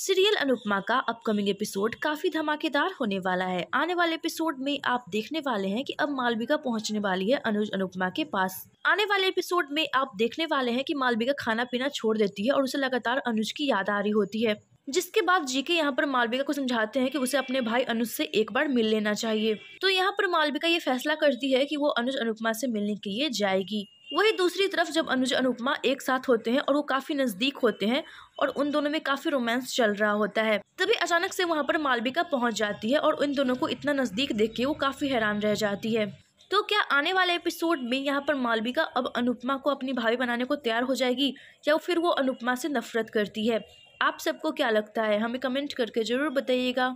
serial Anupama का upcoming episode काफी धमाकेदार होने वाला है आने वाले एपिसोड में आप देखने वाले हैं कि अब मालविका पहुंचने वाली है अनुज अनुपमा के पास आने वाले एपिसोड में आप देखने वाले हैं कि मालविका खाना पीना छोड़ देती है और उसे लगातार अनुज की याद आ रही होती है जिसके बाद जीके यहाँ पर मालविका को समझाते हैं कि उसे अपने भाई अनुज से एक बार मिल लेना चाहिए तो यहाँ पर मालविका ये फैसला करती है कि वो अनुज अनुपमा से मिलने के लिए जाएगी वहीं दूसरी तरफ जब अनुज अनुपमा एक साथ होते हैं और वो काफ़ी नज़दीक होते हैं और उन दोनों में काफ़ी रोमांस चल रहा होता है तभी अचानक से वहाँ पर मालविका पहुँच जाती है और उन दोनों को इतना नज़दीक देख के वो काफ़ी हैरान रह जाती है तो क्या आने वाले एपिसोड में यहाँ पर मालविका अब अनुपमा को अपनी भाभी बनाने को तैयार हो जाएगी या फिर वो अनुपमा से नफरत करती है आप सबको क्या लगता है हमें कमेंट करके ज़रूर बताइएगा